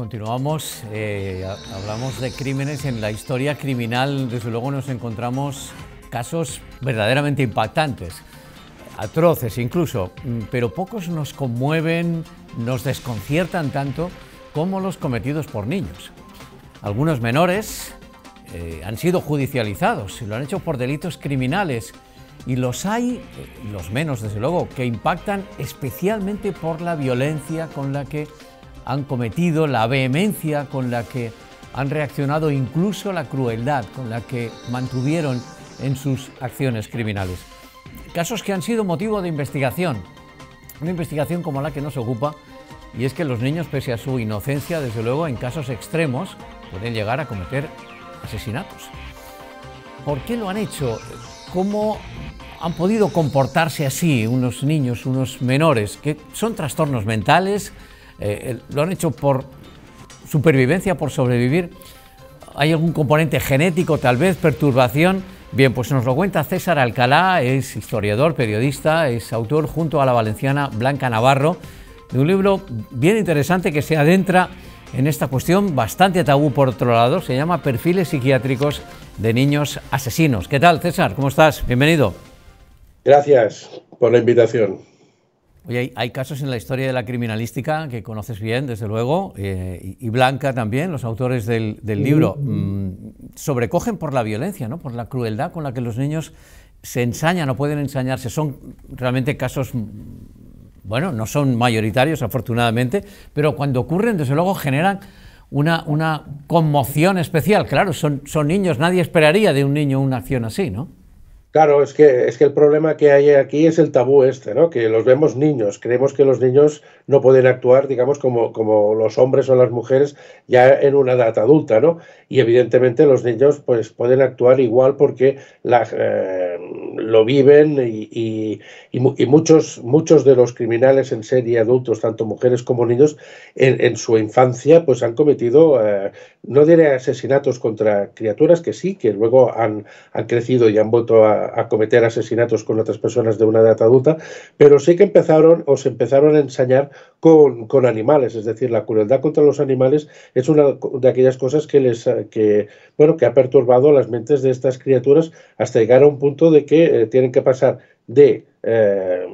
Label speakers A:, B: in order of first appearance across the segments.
A: Continuamos, eh, hablamos de crímenes en la historia criminal, desde luego nos encontramos casos verdaderamente impactantes, atroces incluso, mm, pero pocos nos conmueven, nos desconciertan tanto como los cometidos por niños. Algunos menores eh, han sido judicializados, lo han hecho por delitos criminales y los hay, eh, los menos desde luego, que impactan especialmente por la violencia con la que han cometido, la vehemencia con la que han reaccionado, incluso la crueldad con la que mantuvieron en sus acciones criminales. Casos que han sido motivo de investigación, una investigación como la que nos ocupa, y es que los niños, pese a su inocencia, desde luego en casos extremos, pueden llegar a cometer asesinatos. ¿Por qué lo han hecho? ¿Cómo han podido comportarse así unos niños, unos menores, que son trastornos mentales, eh, lo han hecho por supervivencia, por sobrevivir. ¿Hay algún componente genético, tal vez, perturbación? Bien, pues nos lo cuenta César Alcalá, es historiador, periodista, es autor junto a la valenciana Blanca Navarro de un libro bien interesante que se adentra en esta cuestión bastante tabú por otro lado, se llama Perfiles psiquiátricos de niños asesinos. ¿Qué tal, César? ¿Cómo estás? Bienvenido.
B: Gracias por la invitación.
A: Oye, hay casos en la historia de la criminalística que conoces bien, desde luego, eh, y Blanca también, los autores del, libro, mm, sobrecogen por la violencia, ¿no? por la crueldad con la que los niños se ensañan o pueden ensañarse. Son realmente casos, mm, bueno, no son mayoritarios afortunadamente, pero cuando ocurren, desde luego, generan una, una conmoción especial. Claro, son, son niños, nadie esperaría de un niño una acción así, ¿no?
B: Claro, es que, es que el problema que hay aquí es el tabú este, ¿no? Que los vemos niños, creemos que los niños no pueden actuar, digamos, como, como los hombres o las mujeres ya en una edad adulta, ¿no? Y evidentemente los niños pues pueden actuar igual porque eh, lo viven y, y, muchos, muchos de los criminales en serie adultos, tanto mujeres como niños, en, su infancia pues han cometido eh, no diré asesinatos contra criaturas, que sí, que luego han, crecido y han vuelto a, cometer asesinatos con otras personas de una edad adulta, pero sí que empezaron o se empezaron a ensañar con, animales, es decir, la crueldad contra los animales es una de aquellas cosas que les que bueno que ha perturbado las mentes de estas criaturas hasta llegar a un punto de que eh, tienen que pasar de eh,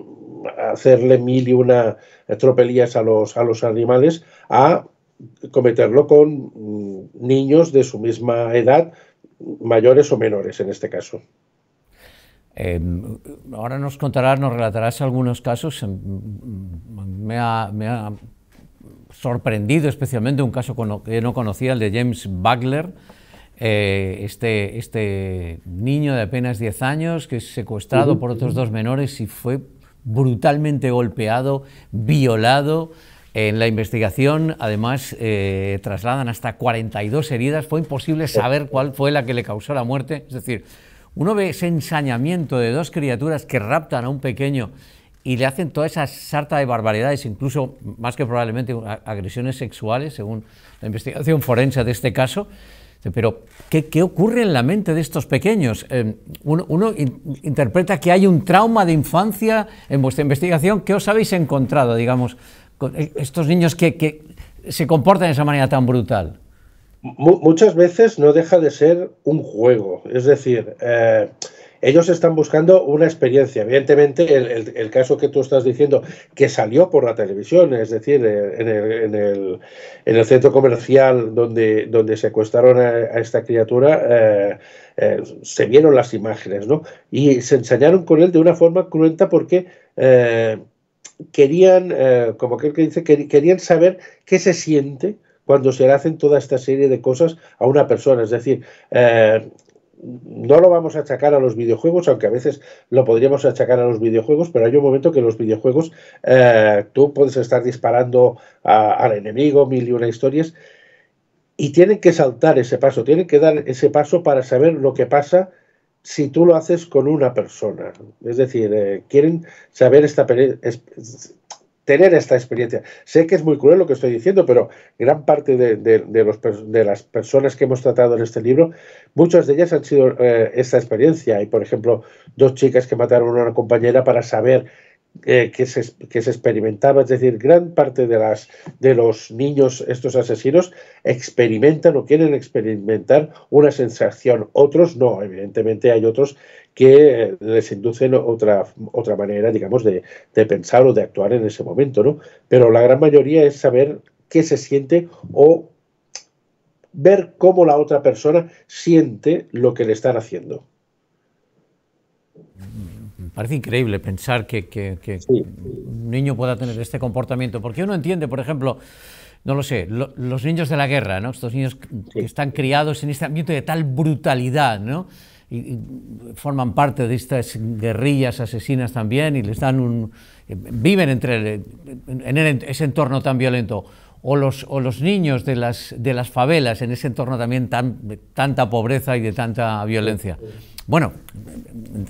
B: hacerle mil y una tropelías a los, a los animales a cometerlo con mm, niños de su misma edad, mayores o menores en este caso.
A: Em, ahora nos contarás, nos relatarás algunos casos. Em, me ha, sorprendido especialmente un caso que no conocía, el de James Bagler, eh, este, este, niño de apenas 10 años que es secuestrado por otros dos menores y fue brutalmente golpeado, violado. En la investigación, además, eh, trasladan hasta 42 heridas. Fue imposible saber cuál fue la que le causó la muerte. Es decir, uno ve ese ensañamiento de dos criaturas que raptan a un pequeño y le hacen toda esa sarta de barbaridades, incluso más que probablemente agresiones sexuales, según la investigación forense de este caso. Pero, ¿qué, ocurre en la mente de estos pequeños? Eh, uno, interpreta que hay un trauma de infancia en vuestra investigación. ¿Qué os habéis encontrado, digamos, eh, estos niños que, se comportan de esa manera tan brutal?
B: Muchas veces no deja de ser un juego, es decir, eh, ellos están buscando una experiencia. Evidentemente, el, caso que tú estás diciendo, que salió por la televisión, es decir, eh, en el, centro comercial donde, donde secuestraron a, esta criatura, se vieron las imágenes, ¿no? Y se ensañaron con él de una forma cruenta porque querían, eh, como aquel que dice, querían saber qué se siente cuando se le hacen toda esta serie de cosas a una persona. Es decir, eh, no lo vamos a achacar a los videojuegos, aunque a veces lo podríamos achacar a los videojuegos, pero hay un momento que los videojuegos eh, tú puedes estar disparando al enemigo, mil y una historias, y tienen que saltar ese paso, tienen que dar ese paso para saber lo que pasa si tú lo haces con una persona. Es decir, eh, quieren saber esta tener esta experiencia. Sé que es muy cruel lo que estoy diciendo, pero gran parte de, las personas que hemos tratado en este libro, muchas de ellas han sido eh, esta experiencia. Hay, por ejemplo, dos chicas que mataron a una compañera para saber eh, que, se, que, se, experimentaba, es decir, gran parte de, las, de los niños, estos asesinos, experimentan o quieren experimentar una sensación, otros no, evidentemente hay otros que eh, les inducen otra, otra manera, digamos, de, de pensar o de actuar en ese momento, ¿no? Pero la gran mayoría es saber qué se siente o ver cómo la otra persona siente lo que le están haciendo.
A: Parece increíble pensar que, un niño pueda tener este comportamiento, porque uno entiende, por ejemplo, no lo sé, los niños de la guerra, ¿no? estos niños que están criados en este ambiente de tal brutalidad, ¿no? Y, forman parte de estas guerrillas asesinas también y les dan un... viven entre en ese entorno tan violento o los, niños de las, de las favelas, en ese entorno también tan, de tanta pobreza y de tanta violencia. Bueno,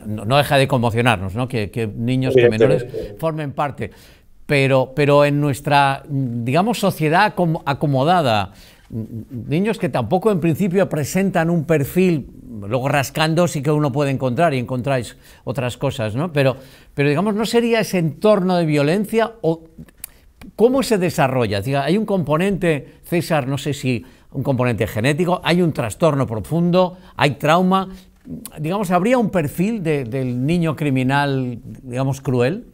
A: no deja de conmocionarnos ¿no? que, niños, que menores formen parte, pero, pero en nuestra, digamos, sociedad acomodada, niños que tampoco en principio presentan un perfil, luego rascando sí que uno puede encontrar y encontráis otras cosas, ¿no? Pero, pero digamos, ¿no sería ese entorno de violencia o ¿Cómo se desarrolla? hay un componente, César, no sé si un componente genético, hay un trastorno profundo, hay trauma. Digamos, ¿habría un perfil del niño criminal, digamos, cruel?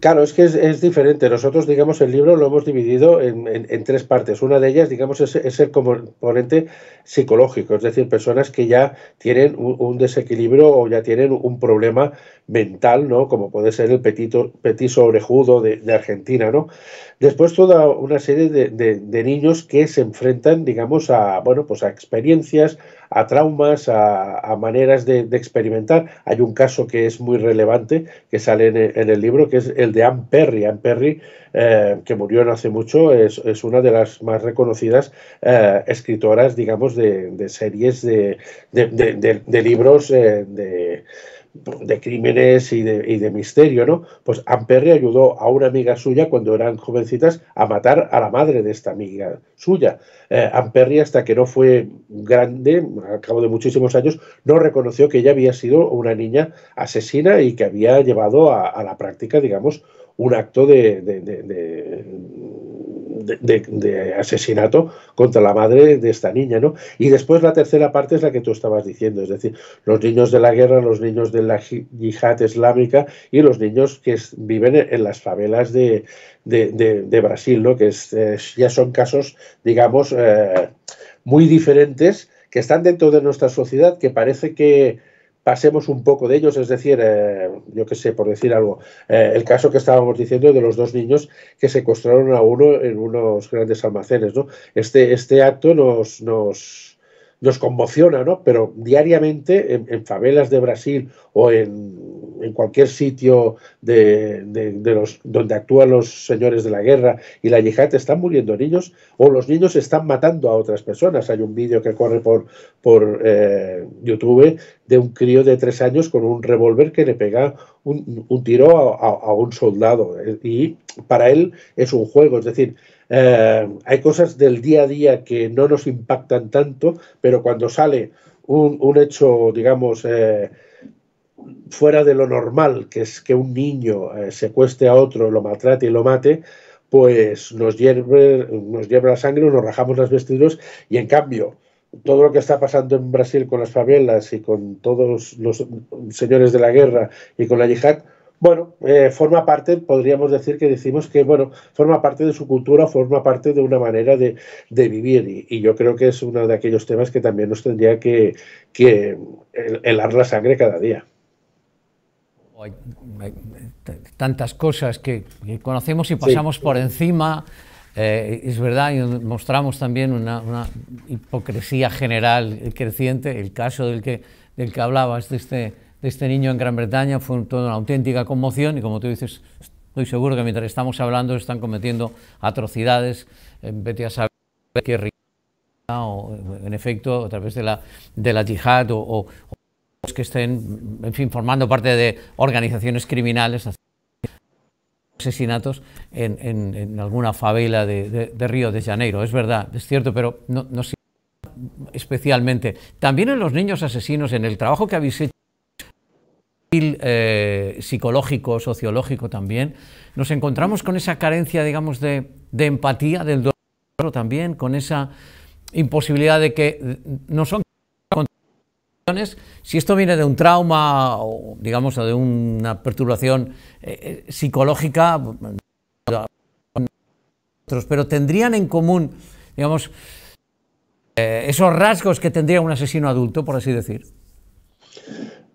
B: Claro, es que es, diferente. Nosotros, digamos, el libro lo hemos dividido en, tres partes. Una de ellas, digamos, es, el componente psicológico, es decir, personas que ya tienen un, desequilibrio o ya tienen un problema mental, ¿no? Como puede ser el petito, petit sobrejudo de, Argentina, ¿no? Después toda una serie de, de, niños que se enfrentan, digamos, a, bueno, pues a experiencias, a traumas, a, maneras de, experimentar. Hay un caso que es muy relevante, que sale en, el libro, que es el de Anne Perry. Anne Perry, eh, que murió no hace mucho, es, una de las más reconocidas eh, escritoras, digamos, de, series de, de libros eh, de de crímenes y de, misterio, ¿no? Pues Amperri ayudó a una amiga suya cuando eran jovencitas a matar a la madre de esta amiga suya. Eh, Amperri, hasta que no fue grande, al cabo de muchísimos años, no reconoció que ella había sido una niña asesina y que había llevado a, la práctica, digamos, un acto de, de, asesinato contra la madre de esta niña, ¿no? Y después la tercera parte es la que tú estabas diciendo, es decir, los niños de la guerra, los niños de la yihad islámica y los niños que viven en las favelas de, Brasil, ¿no? Que es, eh, ya son casos, digamos, eh, muy diferentes que están dentro de nuestra sociedad, que parece que pasemos un poco de ellos, es decir, eh, yo qué sé, por decir algo, eh, el caso que estábamos diciendo de los dos niños que secuestraron a uno en unos grandes almacenes, ¿no? Este, este acto nos, nos, nos conmociona, ¿no? Pero diariamente en favelas de Brasil o en en cualquier sitio de, los, donde actúan los señores de la guerra y la yihad están muriendo niños o los niños están matando a otras personas. Hay un vídeo que corre por, por eh, YouTube de un crío de tres años con un revólver que le pega un, un tiro a, un soldado y para él es un juego. Es decir, eh, hay cosas del día a día que no nos impactan tanto, pero cuando sale un, un hecho, digamos, eh, fuera de lo normal, que es que un niño secueste eh, secuestre a otro, lo maltrate y lo mate, pues nos hierve, nos la sangre, nos rajamos las vestidos y en cambio todo lo que está pasando en Brasil con las favelas y con todos los señores de la guerra y con la yihad, bueno, eh, forma parte, podríamos decir que decimos que, bueno, forma parte de su cultura, forma parte de una manera de, vivir. Y, yo creo que es uno de aquellos temas que también nos tendría que, que helar la sangre cada día.
A: Hay tantas cosas que, conocemos y pasamos por encima. Eh, es verdad, y mostramos también una, hipocresía general creciente. El caso del que, del que hablabas, de este, de este niño en Gran Bretaña, fue toda una auténtica conmoción y como tú dices, estoy seguro que mientras estamos hablando están cometiendo atrocidades. en eh, vete a saber en efecto a través de la, de la yihad o, o que estén, en fin, formando parte de organizaciones criminales, asesinatos en, alguna favela de, Río de Janeiro. Es verdad, es cierto, pero no, no especialmente. También en los niños asesinos, en el trabajo que habéis hecho eh, psicológico, sociológico también, nos encontramos con esa carencia, digamos, de, de empatía del dolor también, con esa imposibilidad de que no son si esto viene de un trauma o, digamos, de una perturbación eh, eh, psicológica, pero tendrían en común, digamos, eh, esos rasgos que tendría un asesino adulto, por así decir.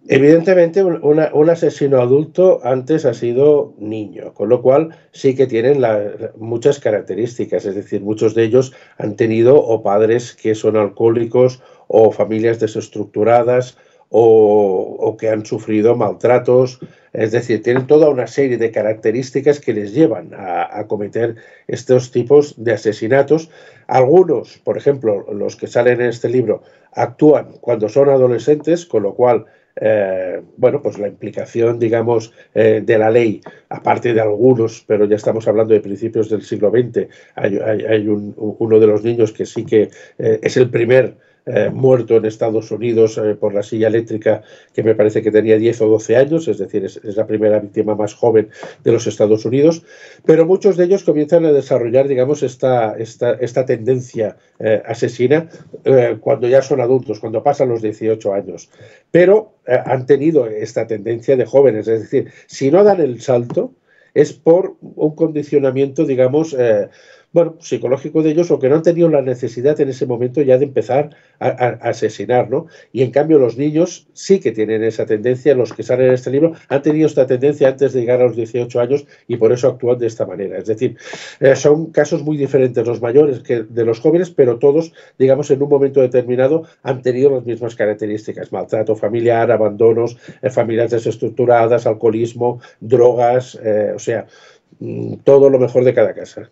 B: Evidentemente, un asesino adulto antes ha sido niño, con lo cual sí que tienen muchas características, es decir, muchos de ellos han tenido o padres que son alcohólicos o familias desestructuradas o, que han sufrido maltratos, es decir, tienen toda una serie de características que les llevan a cometer estos tipos de asesinatos. Algunos, por ejemplo, los que salen en este libro, actúan cuando son adolescentes, con lo cual eh, bueno, pues la implicación, digamos, eh, de la ley, aparte de algunos, pero ya estamos hablando de principios del siglo XX, hay, uno de los niños que sí que eh, es el primer eh, muerto en Estados Unidos eh, por la silla eléctrica, que me parece que tenía 10 o 12 años, es decir, es, la primera víctima más joven de los Estados Unidos, pero muchos de ellos comienzan a desarrollar, digamos, esta, esta, esta tendencia eh, asesina cuando ya son adultos, cuando pasan los 18 años. Pero han tenido esta tendencia de jóvenes, es decir, si no dan el salto, es por un condicionamiento, digamos, bueno, psicológico de ellos o que no han tenido la necesidad en ese momento ya de empezar a, asesinar, ¿no? Y en cambio los niños sí que tienen esa tendencia, los que salen en este libro han tenido esta tendencia antes de llegar a los 18 años y por eso actúan de esta manera. Es decir, eh, son casos muy diferentes los mayores que de los jóvenes, pero todos, digamos, en un momento determinado han tenido las mismas características, maltrato familiar, abandonos, eh, familias desestructuradas, alcoholismo, drogas, eh, o sea, mm, todo lo mejor de cada casa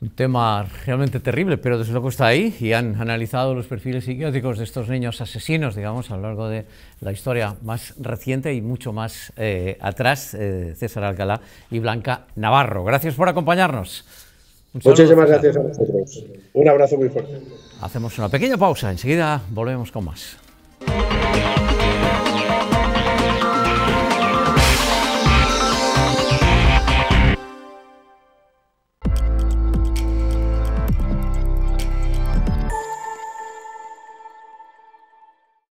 A: un tema realmente terrible, pero desde luego está ahí y han analizado los perfiles psiquiátricos de estos niños asesinos, digamos, a lo largo de la historia más reciente y mucho más eh, atrás, eh, César Alcalá y Blanca Navarro. Gracias por acompañarnos.
B: Muchísimas gracias a vosotros. Un abrazo muy fuerte.
A: Hacemos una pequeña pausa, enseguida volvemos con más.